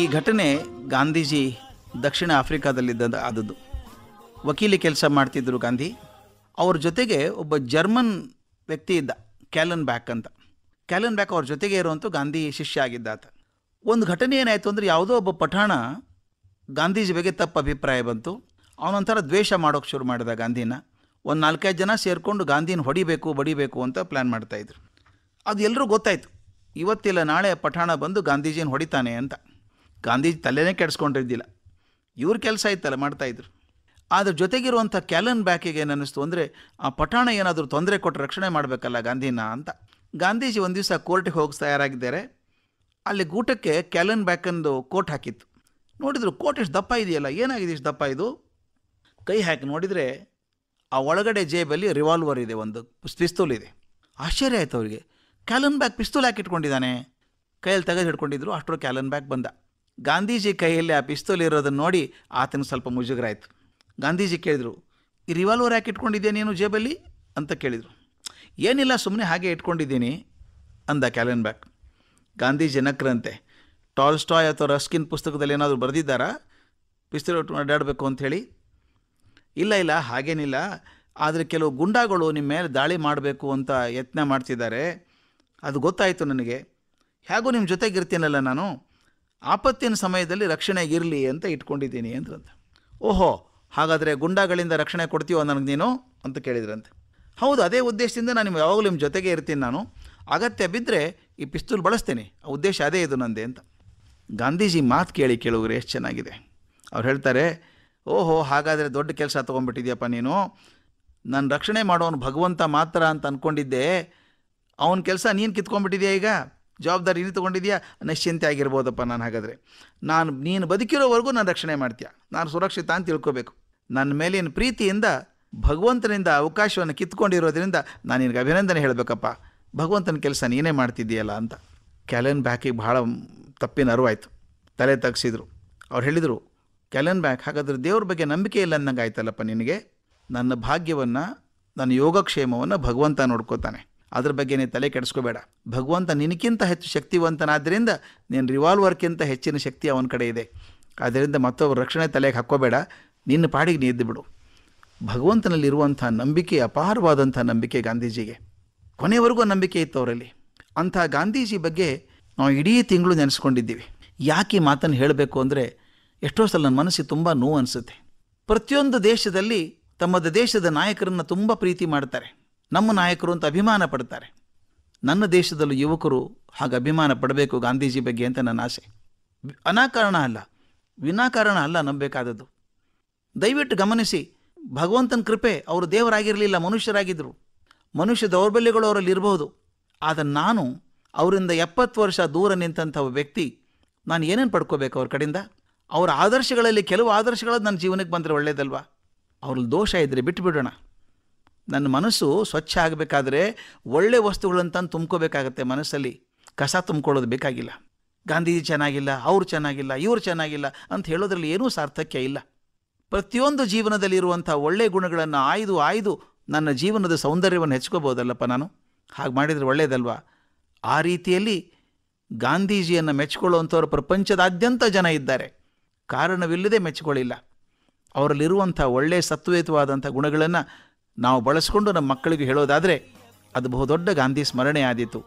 ಈ ಘಟನೆ ಗಾಂಧೀಜಿ ದಕ್ಷಿಣ ಆಫ್ರಿಕಾದಲ್ಲಿದ್ದ ಆದದ್ದು ವಕೀಲಿ ಕೆಲಸ ಮಾಡ್ತಿದ್ದರು ಗಾಂಧಿ ಅವ್ರ ಜೊತೆಗೆ ಒಬ್ಬ ಜರ್ಮನ್ ವ್ಯಕ್ತಿ ಇದ್ದ ಕ್ಯಾಲನ್ ಬ್ಯಾಕ್ ಅಂತ ಕ್ಯಾಲನ್ ಬ್ಯಾಕ್ ಅವ್ರ ಜೊತೆಗೆ ಇರುವಂಥ ಗಾಂಧಿ ಶಿಷ್ಯ ಆಗಿದ್ದ ಆತ ಒಂದು ಘಟನೆ ಏನಾಯಿತು ಅಂದರೆ ಯಾವುದೋ ಒಬ್ಬ ಪಠಾಣ ಗಾಂಧೀಜಿ ಬಗ್ಗೆ ತಪ್ಪು ಅಭಿಪ್ರಾಯ ಬಂತು ಅವನೊಂಥರ ದ್ವೇಷ ಮಾಡೋಕ್ಕೆ ಶುರು ಮಾಡಿದ ಗಾಂಧಿನ ಒಂದು ನಾಲ್ಕೈದು ಜನ ಸೇರಿಕೊಂಡು ಗಾಂಧಿನ ಹೊಡಿಬೇಕು ಬಡಿಬೇಕು ಅಂತ ಪ್ಲ್ಯಾನ್ ಮಾಡ್ತಾಯಿದ್ರು ಅದು ಎಲ್ಲರೂ ಗೊತ್ತಾಯಿತು ಇವತ್ತಿಲ್ಲ ನಾಳೆ ಪಠಾಣ ಬಂದು ಗಾಂಧೀಜಿನ ಹೊಡಿತಾನೆ ಅಂತ ಗಾಂಧೀಜಿ ತಲೆನೇ ಕೆಡಿಸ್ಕೊಂಡಿದ್ದಿಲ್ಲ ಇವ್ರ ಕೆಲಸ ಇತ್ತಲ್ಲ ಮಾಡ್ತಾಯಿದ್ರು ಅದ್ರ ಜೊತೆಗಿರುವಂಥ ಕ್ಯಾಲನ್ ಬ್ಯಾಕಿಗೆ ಏನಿಸ್ತು ಅಂದರೆ ಆ ಪಠಾಣ ಏನಾದರೂ ತೊಂದರೆ ಕೊಟ್ಟು ರಕ್ಷಣೆ ಮಾಡಬೇಕಲ್ಲ ಗಾಂಧಿನ ಅಂತ ಗಾಂಧೀಜಿ ಒಂದು ದಿವಸ ಕೋರ್ಟಿಗೆ ಹೋಗಿ ತಯಾರಾಗಿದ್ದಾರೆ ಅಲ್ಲಿ ಗೂಟಕ್ಕೆ ಕ್ಯಾಲನ್ ಬ್ಯಾಕಂದು ಕೋಟ್ ಹಾಕಿತ್ತು ನೋಡಿದರು ಕೋಟ್ ಇಷ್ಟು ದಪ್ಪ ಇದೆಯಲ್ಲ ಏನಾಗಿದೆ ಇಷ್ಟು ದಪ್ಪ ಇದು ಕೈ ಹಾಕಿ ನೋಡಿದರೆ ಆ ಒಳಗಡೆ ಜೇಬಲ್ಲಿ ರಿವಾಲ್ವರ್ ಇದೆ ಒಂದು ಪಿಸ್ತೂಲ್ ಇದೆ ಆಶ್ಚರ್ಯ ಆಯಿತು ಅವರಿಗೆ ಕ್ಯಾಲನ್ ಬ್ಯಾಗ್ ಪಿಸ್ತೂಲ್ ಹಾಕಿಟ್ಕೊಂಡಿದ್ದಾನೆ ಕೈಯಲ್ಲಿ ತೆಗೆದು ಹಿಡ್ಕೊಂಡಿದ್ರು ಅಷ್ಟರ ಕ್ಯಾಲನ್ ಬ್ಯಾಗ್ ಬಂದ ಗಾಂಧೀಜಿ ಕೈಯಲ್ಲಿ ಆ ಪಿಸ್ತೂಲ್ ಇರೋದನ್ನು ನೋಡಿ ಆತನ ಸ್ವಲ್ಪ ಮುಜುಗರಾಯಿತು ಗಾಂಧೀಜಿ ಕೇಳಿದರು ಈ ರಿವಾಲ್ವರ್ ಯಾಕೆ ಇಟ್ಕೊಂಡಿದ್ದೆ ನೀನು ಜೇಬಲ್ಲಿ ಅಂತ ಕೇಳಿದರು ಏನಿಲ್ಲ ಸುಮ್ಮನೆ ಹಾಗೆ ಇಟ್ಕೊಂಡಿದ್ದೀನಿ ಅಂದ ಕ್ಯಾಲನ್ ಬ್ಯಾಕ್ ಗಾಂಧೀಜಿ ನಕ್ರಂತೆ ಟಾಲ್ ಸ್ಟಾಯ್ ಅಥವಾ ರಸ್ಕಿನ್ ಪುಸ್ತಕದಲ್ಲಿ ಏನಾದರೂ ಬರೆದಿದ್ದಾರಾ ಪಿಸ್ತೂಲ್ ಇಟ್ಟು ಅಡ್ಡಾಡಬೇಕು ಅಂಥೇಳಿ ಇಲ್ಲ ಇಲ್ಲ ಹಾಗೇನಿಲ್ಲ ಆದರೆ ಕೆಲವು ಗುಂಡಾಗಳು ನಿಮ್ಮ ಮೇಲೆ ದಾಳಿ ಮಾಡಬೇಕು ಅಂತ ಯತ್ನ ಮಾಡ್ತಿದ್ದಾರೆ ಅದು ಗೊತ್ತಾಯಿತು ನನಗೆ ಹೇಗೂ ನಿಮ್ಮ ಜೊತೆಗಿರ್ತೀನಲ್ಲ ನಾನು ಆಪತ್ತಿನ ಸಮಯದಲ್ಲಿ ಇರಲಿ ಅಂತ ಇಟ್ಕೊಂಡಿದ್ದೀನಿ ಅಂದ್ರಂತ ಓಹೋ ಹಾಗಾದರೆ ಗುಂಡಾಗಳಿಂದ ರಕ್ಷಣೆ ಕೊಡ್ತೀವೋ ನನಗೆ ನೀನು ಅಂತ ಕೇಳಿದ್ರಂತೆ ಹೌದು ಅದೇ ಉದ್ದೇಶದಿಂದ ನಾನು ನಿಮ್ಗೆ ಯಾವಾಗಲೂ ನಿಮ್ಮ ಜೊತೆಗೆ ಇರ್ತೀನಿ ನಾನು ಅಗತ್ಯ ಬಿದ್ದರೆ ಈ ಪಿಸ್ತೂಲ್ ಬಳಸ್ತೀನಿ ಆ ಉದ್ದೇಶ ಅದೇ ಇದು ನಂದೇ ಅಂತ ಗಾಂಧೀಜಿ ಮಾತು ಕೇಳಿ ಕೇಳುವರೆ ಎಷ್ಟು ಚೆನ್ನಾಗಿದೆ ಅವ್ರು ಹೇಳ್ತಾರೆ ಓಹೋ ಹಾಗಾದರೆ ದೊಡ್ಡ ಕೆಲಸ ತೊಗೊಂಡ್ಬಿಟ್ಟಿದ್ಯಪ್ಪ ನೀನು ನಾನು ರಕ್ಷಣೆ ಮಾಡೋನು ಭಗವಂತ ಮಾತ್ರ ಅಂತ ಅಂದ್ಕೊಂಡಿದ್ದೆ ಅವನ ಕೆಲಸ ನೀನು ಕಿತ್ಕೊಂಡ್ಬಿಟ್ಟಿದ್ಯಾ ಈಗ ನೀನು ತೊಗೊಂಡಿದೆಯಾ ನಿಶ್ಚಿಂತೆ ಆಗಿರ್ಬೋದಪ್ಪ ನಾನು ಹಾಗಾದರೆ ನಾನು ನೀನು ಬದುಕಿರೋವರೆಗೂ ನಾನು ರಕ್ಷಣೆ ಮಾಡ್ತೀಯ ನಾನು ಸುರಕ್ಷಿತ ಅಂತ ತಿಳ್ಕೋಬೇಕು ನನ್ನ ಮೇಲಿನ ಪ್ರೀತಿಯಿಂದ ಭಗವಂತನಿಂದ ಅವಕಾಶವನ್ನು ಕಿತ್ಕೊಂಡಿರೋದ್ರಿಂದ ನಾನು ನಿನಗೆ ಅಭಿನಂದನೆ ಹೇಳಬೇಕಪ್ಪ ಭಗವಂತನ ಕೆಲಸ ನೀನೇ ಮಾಡ್ತಿದ್ದೀಯಲ್ಲ ಅಂತ ಕ್ಯಾಲೆನ್ ಬ್ಯಾಕಿಗೆ ಭಾಳ ತಪ್ಪಿನ ಅರಿವಾಯಿತು ತಲೆ ತಗ್ಸಿದ್ರು ಅವ್ರು ಹೇಳಿದರು ಕ್ಯಾಲೆನ್ ಬ್ಯಾಕ್ ಹಾಗಾದ್ರೆ ದೇವ್ರ ಬಗ್ಗೆ ನಂಬಿಕೆ ಇಲ್ಲ ಅಂದಂಗೆ ಆಯ್ತಲ್ಲಪ್ಪ ನಿನಗೆ ನನ್ನ ಭಾಗ್ಯವನ್ನು ನನ್ನ ಯೋಗಕ್ಷೇಮವನ್ನು ಭಗವಂತ ನೋಡ್ಕೋತಾನೆ ಅದ್ರ ಬಗ್ಗೆ ನೀನು ತಲೆ ಕೆಡಿಸ್ಕೋಬೇಡ ಭಗವಂತ ನಿನಗಿಂತ ಹೆಚ್ಚು ಶಕ್ತಿವಂತನಾದ್ದರಿಂದ ನೀನು ರಿವಾಲ್ವರ್ಗಿಂತ ಹೆಚ್ಚಿನ ಶಕ್ತಿ ಅವನ ಕಡೆ ಇದೆ ಆದ್ದರಿಂದ ಮತ್ತೊಬ್ಬರು ರಕ್ಷಣೆ ತಲೆಗೆ ಹಾಕ್ಕೋಬೇಡ ನಿನ್ನ ಪಾಡಿಗೆ ನೀ ಬಿಡು ಭಗವಂತನಲ್ಲಿರುವಂಥ ನಂಬಿಕೆ ಅಪಾರವಾದಂಥ ನಂಬಿಕೆ ಗಾಂಧೀಜಿಗೆ ಕೊನೆವರೆಗೂ ನಂಬಿಕೆ ಇತ್ತು ಅವರಲ್ಲಿ ಅಂಥ ಗಾಂಧೀಜಿ ಬಗ್ಗೆ ನಾವು ಇಡೀ ತಿಂಗಳು ನೆನೆಸ್ಕೊಂಡಿದ್ದೀವಿ ಯಾಕೆ ಮಾತನ್ನು ಹೇಳಬೇಕು ಅಂದರೆ ಎಷ್ಟೋ ಸಲ ನನ್ನ ಮನಸ್ಸಿಗೆ ತುಂಬ ನೋವು ಅನಿಸುತ್ತೆ ಪ್ರತಿಯೊಂದು ದೇಶದಲ್ಲಿ ತಮ್ಮದ ದೇಶದ ನಾಯಕರನ್ನು ತುಂಬ ಪ್ರೀತಿ ಮಾಡ್ತಾರೆ ನಮ್ಮ ನಾಯಕರು ಅಂತ ಅಭಿಮಾನ ಪಡ್ತಾರೆ ನನ್ನ ದೇಶದಲ್ಲೂ ಯುವಕರು ಹಾಗೆ ಅಭಿಮಾನ ಪಡಬೇಕು ಗಾಂಧೀಜಿ ಬಗ್ಗೆ ಅಂತ ನನ್ನ ಆಸೆ ಅನಾಕಾರಣ ಅಲ್ಲ ವಿನಾಕಾರಣ ಅಲ್ಲ ನಂಬಬೇಕಾದದ್ದು ದಯವಿಟ್ಟು ಗಮನಿಸಿ ಭಗವಂತನ ಕೃಪೆ ಅವರು ದೇವರಾಗಿರಲಿಲ್ಲ ಮನುಷ್ಯರಾಗಿದ್ದರು ಮನುಷ್ಯ ದೌರ್ಬಲ್ಯಗಳು ಅವರಲ್ಲಿ ಇರಬಹುದು ಆದರೆ ನಾನು ಅವರಿಂದ ಎಪ್ಪತ್ತು ವರ್ಷ ದೂರ ನಿಂತಹ ವ್ಯಕ್ತಿ ನಾನು ಏನೇನು ಪಡ್ಕೋಬೇಕು ಅವ್ರ ಕಡೆಯಿಂದ ಅವರ ಆದರ್ಶಗಳಲ್ಲಿ ಕೆಲವು ಆದರ್ಶಗಳು ನನ್ನ ಜೀವನಕ್ಕೆ ಬಂದರೆ ಒಳ್ಳೆಯದಲ್ವಾ ಅವ್ರಲ್ಲಿ ದೋಷ ಇದ್ದರೆ ಬಿಟ್ಟು ಬಿಡೋಣ ನನ್ನ ಮನಸ್ಸು ಸ್ವಚ್ಛ ಆಗಬೇಕಾದ್ರೆ ಒಳ್ಳೆ ವಸ್ತುಗಳಂತಂದು ತುಂಬ್ಕೋಬೇಕಾಗತ್ತೆ ಮನಸ್ಸಲ್ಲಿ ಕಸ ತುಂಬ್ಕೊಳ್ಳೋದು ಬೇಕಾಗಿಲ್ಲ ಗಾಂಧೀಜಿ ಚೆನ್ನಾಗಿಲ್ಲ ಅವ್ರು ಚೆನ್ನಾಗಿಲ್ಲ ಇವ್ರು ಚೆನ್ನಾಗಿಲ್ಲ ಅಂತ ಹೇಳೋದ್ರಲ್ಲಿ ಏನೂ ಸಾರ್ಥಕ್ಯ ಇಲ್ಲ ಪ್ರತಿಯೊಂದು ಜೀವನದಲ್ಲಿರುವಂಥ ಒಳ್ಳೆಯ ಗುಣಗಳನ್ನು ಆಯ್ದು ಆಯ್ದು ನನ್ನ ಜೀವನದ ಸೌಂದರ್ಯವನ್ನು ಹೆಚ್ಕೋಬೋದಲ್ಲಪ್ಪ ನಾನು ಹಾಗೆ ಮಾಡಿದರೆ ಒಳ್ಳೆಯದಲ್ವಾ ಆ ರೀತಿಯಲ್ಲಿ ಗಾಂಧೀಜಿಯನ್ನು ಮೆಚ್ಚಿಕೊಳ್ಳುವಂಥವ್ರು ಪ್ರಪಂಚದಾದ್ಯಂತ ಜನ ಇದ್ದಾರೆ ಕಾರಣವಿಲ್ಲದೆ ಮೆಚ್ಚಿಕೊಳ್ಳಿಲ್ಲ ಅವರಲ್ಲಿರುವಂಥ ಒಳ್ಳೆಯ ಸತ್ವೇತವಾದಂಥ ಗುಣಗಳನ್ನು ನಾವು ಬಳಸ್ಕೊಂಡು ನಮ್ಮ ಮಕ್ಕಳಿಗೆ ಹೇಳೋದಾದರೆ ಅದು ಬಹುದೊಡ್ಡ ಗಾಂಧಿ ಸ್ಮರಣೆ ಆದೀತು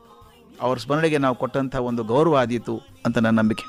ಅವರ ಸ್ಮರಣೆಗೆ ನಾವು ಕೊಟ್ಟಂಥ ಒಂದು ಗೌರವ ಆದೀತು ಅಂತ ನನ್ನ ನಂಬಿಕೆ